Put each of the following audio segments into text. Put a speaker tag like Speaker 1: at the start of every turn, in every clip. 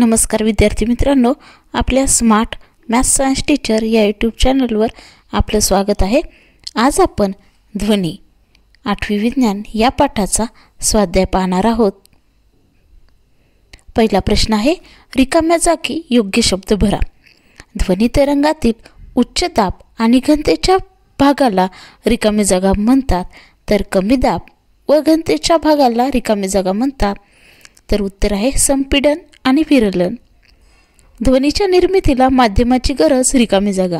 Speaker 1: नमस्कार विद्यार्थी मित्रांनो आपल्या स्मार्ट मॅथ्स सायन्स टीचर या यूट्यूब चॅनलवर आपलं स्वागत आहे आज आपण ध्वनी आठवी विज्ञान या पाठाचा स्वाध्याय पाहणार आहोत पहिला प्रश्न आहे रिकाम्या जागी योग्य शब्द भरा ध्वनी तरंगातील उच्च दाब आणि घनतेच्या भागाला रिकामी जागा म्हणतात तर कमी दाब व घनतेच्या भागाला रिकामी जागा म्हणतात तर उत्तर आहे संपीडन आणि विरलन ध्वनीच्या निर्मितीला माध्यमाची गरज रिकामी जागा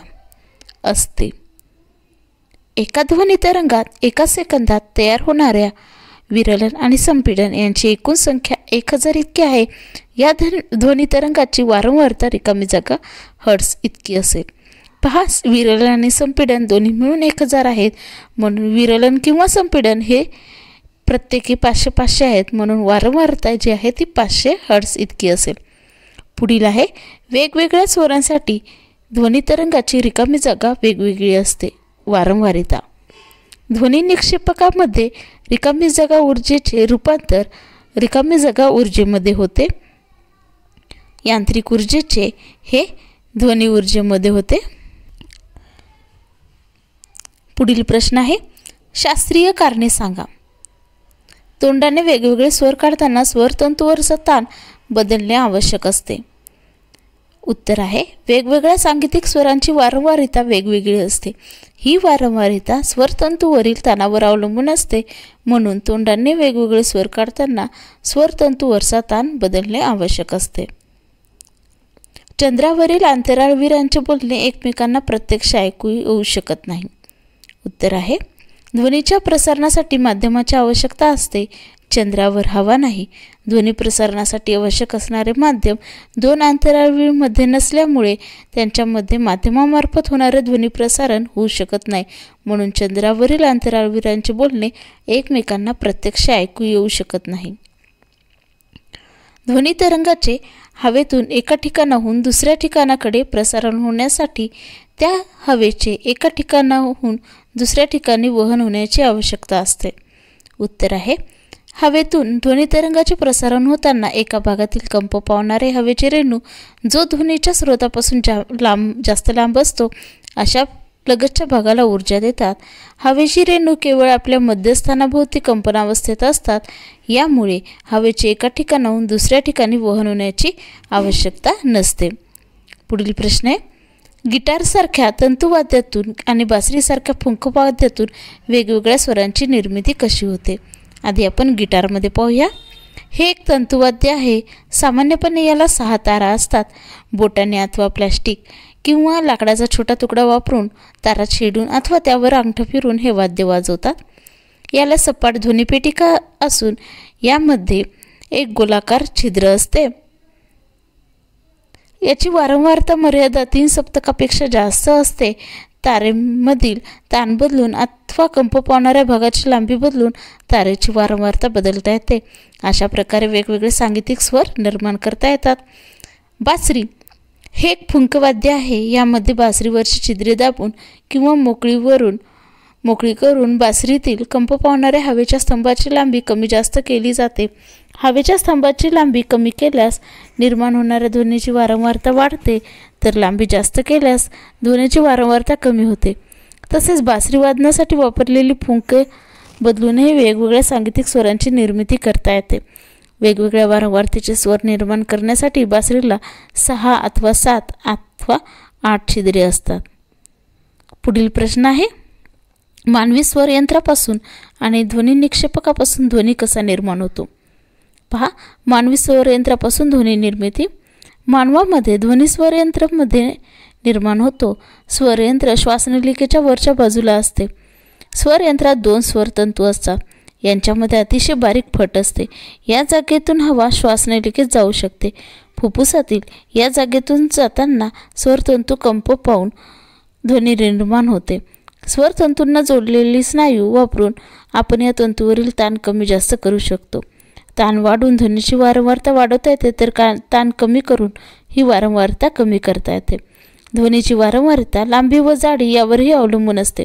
Speaker 1: असते एका ध्वनी तरंगात एका सेकंदात तयार होणाऱ्या विरलन आणि संपीडन यांची एकूण संख्या एक हजार इतकी आहे या ध्वनी तरंगाची वारंवारता रिकामी जागा हर्ट्स इतकी असेल पहा विरलन आणि संपीडन दोन्ही मिळून एक हजार आहेत म्हणून विरलन किंवा संपीडन हे प्रत्येकी पाचशे पाचशे आहेत म्हणून वारंवारता जी आहे ती पाचशे हर्ट्स इतकी असेल पुढील आहे वेगवेगळ्या स्वरांसाठी ध्वनितरंगाची रिकामी जागा वेगवेगळी असते वारंवारिता ध्वनी निक्षेपकामध्ये रिकामी जागा ऊर्जेचे रूपांतर रिकामी जागा ऊर्जेमध्ये होते यांत्रिक ऊर्जेचे हे ध्वनी ऊर्जेमध्ये होते पुढील प्रश्न आहे शास्त्रीय कारणे सांगा तोंडाने वेगवेगळे स्वर काढताना स्वर ताण बदलणे आवश्यक असते उत्तर आहे वेगवेगळ्या सांगीतिक स्वरांची वारंवारिता वेगवेगळी असते ही वारंवारिता स्वरतंतूवरील ताणावर अवलंबून असते म्हणून तोंडाने वेगवेगळे स्वर काढताना स्वरतंतूवरचा ताण बदलणे आवश्यक असते चंद्रावरील अंतराळवीरांचे बोलणे एकमेकांना प्रत्यक्ष ऐकू येऊ शकत नाही उत्तर आहे ध्वनीच्या प्रसारणासाठी माध्यमाची आवश्यकता असते चंद्रावर हवा नाही ध्वनी प्रसारणासाठी आवश्यक असणारे माध्यम दोन अंतराळवीमध्ये नसल्यामुळे त्यांच्यामध्ये माध्यमामार्फत होणारे ध्वनी प्रसारण होऊ शकत नाही म्हणून चंद्रावरील अंतराळवीरांचे बोलणे एकमेकांना प्रत्यक्ष ऐकू येऊ शकत नाही ध्वनी तरंगाचे हवेतून एका ठिकाणाहून दुसऱ्या ठिकाणाकडे प्रसारण होण्यासाठी त्या हवेचे एका ठिकाणाहून दुसऱ्या ठिकाणी वहन होण्याची आवश्यकता असते उत्तर आहे हवेतून ध्वनी तरंगाचे प्रसारण होताना एका भागातील कंप पावणारे हवेचे रेणू जो ध्वनीच्या स्रोतापासून जा लांब जास्त लांब असतो अशा लगतच्या भागाला ऊर्जा देतात हवेची रेणू केवळ आपल्या मध्यस्थानाभोवती कंपनावस्थेत असतात यामुळे हवेचे एका ठिकाणाहून दुसऱ्या ठिकाणी वहन होण्याची आवश्यकता नसते पुढील प्रश्न आहे गिटारसारख्या तंतुवाद्यातून आणि बासरीसारख्या फुंकवाद्यातून वेगवेगळ्या स्वरांची निर्मिती कशी होते आधी आपण गिटारमध्ये पाहूया हे एक तंतुवाद्य आहे सामान्यपणे याला सहा तारा असतात बोटाने अथवा प्लॅस्टिक किंवा लाकडाचा छोटा तुकडा वापरून तारा छेडून अथवा त्यावर अंगठं फिरून हे वाद्य वाजवतात याला सपाट ध्वनीपेटिका असून यामध्ये एक गोलाकार छिद्र असते याची वारंवारता मर्यादा तीन सप्तकापेक्षा जास्त असते तारेमधील ताण बदलून अथवा कंप पावणाऱ्या भागाची लांबी बदलून तारेची वारंवारता बदलता येते अशा प्रकारे वेगवेगळे सांगीतिक स्वर निर्माण करता येतात बासरी हे एक फुंकवाद्य आहे यामध्ये बासरीवरची छिद्रे दाबून किंवा मोकळीवरून मोकळी करून बासरीतील कंप पावणाऱ्या हवेच्या स्तंभाची लांबी कमी जास्त केली जाते हवेच्या स्तंभाची लांबी कमी केल्यास निर्माण होणाऱ्या ध्वनीची वारंवारता वाढते तर लांबी जास्त केल्यास ध्वनीची वारंवारता कमी होते तसेच बासरी वादनासाठी वापरलेली फुंके बदलूनही वेगवेगळ्या सांगीतिक स्वरांची निर्मिती करता येते वेगवेगळ्या वारंवारतेचे स्वर निर्माण करण्यासाठी बासरीला सहा अथवा सात अथवा आठ छिद्रे असतात पुढील प्रश्न आहे मानवी स्वर यंत्रापासून आणि ध्वनी निक्षेपकापासून ध्वनी कसा निर्माण होतो पहा मानवी स्वरयंत्रापासून ध्वनी निर्मिती मानवामध्ये ध्वनी स्वरयंत्रामध्ये निर्माण होतो स्वरयंत्र श्वासनलिकेच्या वरच्या बाजूला असते स्वरयंत्रात दोन स्वरतंतू असतात यांच्यामध्ये अतिशय बारीक फट असते या जागेतून हवा श्वासनलिकेत जाऊ शकते फुफ्फुसातील या जागेतून जाताना स्वरतंतू कंप पाहून ध्वनी निर्माण होते स्वरतंतूंना जोडलेली स्नायू वापरून आपण या तंतूवरील ताण कमी जास्त करू शकतो ताण वाढून ध्वनीची वारंवारता वाढवता येते तर का ताण कमी करून ही वारंवारता कमी करता येते ध्वनीची वारंवारता लांबी व जाडी यावरही अवलंबून असते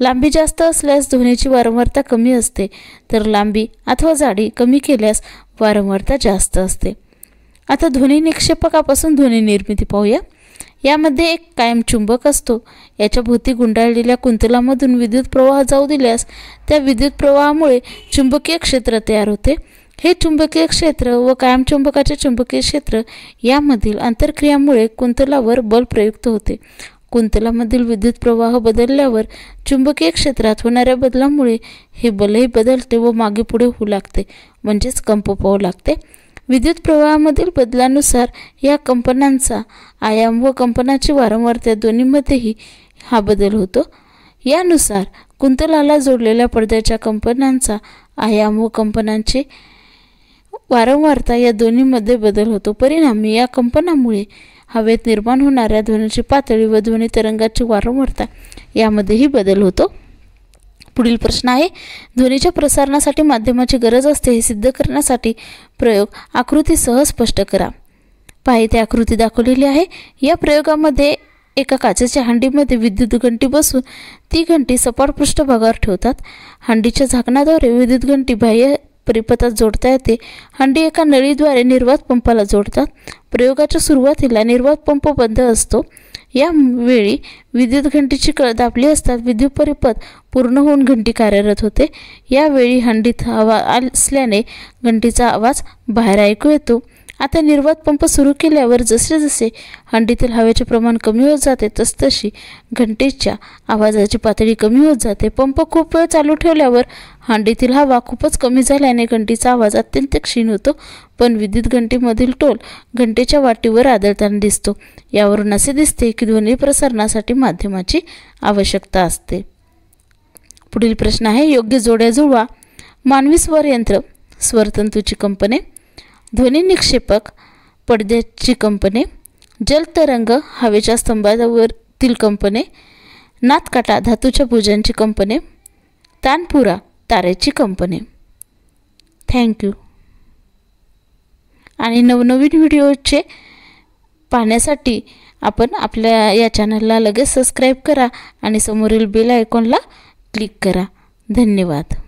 Speaker 1: लांबी जास्त असल्यास ध्वनीची वारंवारता कमी असते तर लांबी अथवा जाडी कमी केल्यास वारंवारता जास्त असते आता ध्वनी निक्षेपकापासून ध्वनी निर्मिती पाहूया यामध्ये एक कायम चुंबक असतो याच्या भोवती गुंडाळलेल्या कुंतलामधून विद्युत प्रवाह जाऊ दिल्यास त्या विद्युत प्रवाहामुळे चुंबकीय क्षेत्र तयार होते हे चुंबकीय क्षेत्र व कायम चुंबकाचे चुंबकीय क्षेत्र यामधील आंतरक्रियामुळे कुंतलावर बल प्रयुक्त होते कुंतलामधील विद्युत प्रवाह बदलल्यावर चुंबकीय क्षेत्रात होणाऱ्या बदलामुळे हे बलही बदलते व मागे पुढे होऊ लागते म्हणजेच कंप पाहू लागते विद्युत प्रवाहामधील बदलानुसार या कंपनांचा आयाम व कंपनाची वारंवारता दोन्हीमध्येही हा बदल होतो यानुसार कुंतलाला जोडलेल्या पडद्याच्या कंपनांचा आयाम व कंपनांची वारंवारता या दोन्हीमध्ये बदल होतो परिणामी या कंपनामुळे हवेत निर्माण होणाऱ्या ध्वनीची पातळी व ध्वनी तरंगाची वारंवारता यामध्येही बदल होतो पुढील प्रश्न आहे ध्वनीच्या प्रसारणासाठी माध्यमाची गरज असते हे सिद्ध करण्यासाठी प्रयोग आकृतीसह स्पष्ट करा पाहि ते आकृती दाखवलेली आहे या प्रयोगामध्ये एका काचेच्या हंडीमध्ये विद्युत घंटी बसून ती घंटी सपाट पृष्ठभागावर ठेवतात हंडीच्या झाकणाद्वारे विद्युत घंटी बाह्य परिपथात जोडता येते हंडी एका नळीद्वारे निर्वात पंपाला जोडतात प्रयोगाच्या सुरुवातीला निर्वात पंप बंद असतो या यावेळी विद्युत घंटीची कळ दाबली असतात विद्युत परिपथ पूर्ण होऊन घंटी कार्यरत होते यावेळी हंडीत हवा असल्याने घंटीचा आवाज बाहेर ऐकू येतो आता निर्वात पंप सुरू केल्यावर जसे जसे हंडीतील हवेचे प्रमाण कमी होत जाते तसतशी घंटेच्या आवाजाची पातळी कमी होत जाते पंप खूप वेळ चालू ठेवल्यावर हंडीतील हवा खूपच कमी झाल्याने घंटीचा आवाज अत्यंत क्षीण होतो पण विद्युत घंटीमधील टोल घंटेच्या वाटीवर आदळताना दिसतो यावरून असे दिसते की ध्वनी प्रसारणासाठी माध्यमाची आवश्यकता असते पुढील प्रश्न आहे योग्य जोड्या जुळवा मानवी स्वरयंत्र स्वरतंतूची कंपने ध्वनी निक्षेपक पडद्याची कंपने जलतरंग हवेच्या स्तंभावरतील कंपने नातकाटा धातूच्या भुजांची कंपने तानपुरा तारेची कंपने थँक्यू आणि नवनवीन व्हिडिओचे पाहण्यासाठी आपण आपल्या या चॅनलला लगेच सबस्क्राईब करा आणि समोरील बेल आयकॉनला क्लिक करा धन्यवाद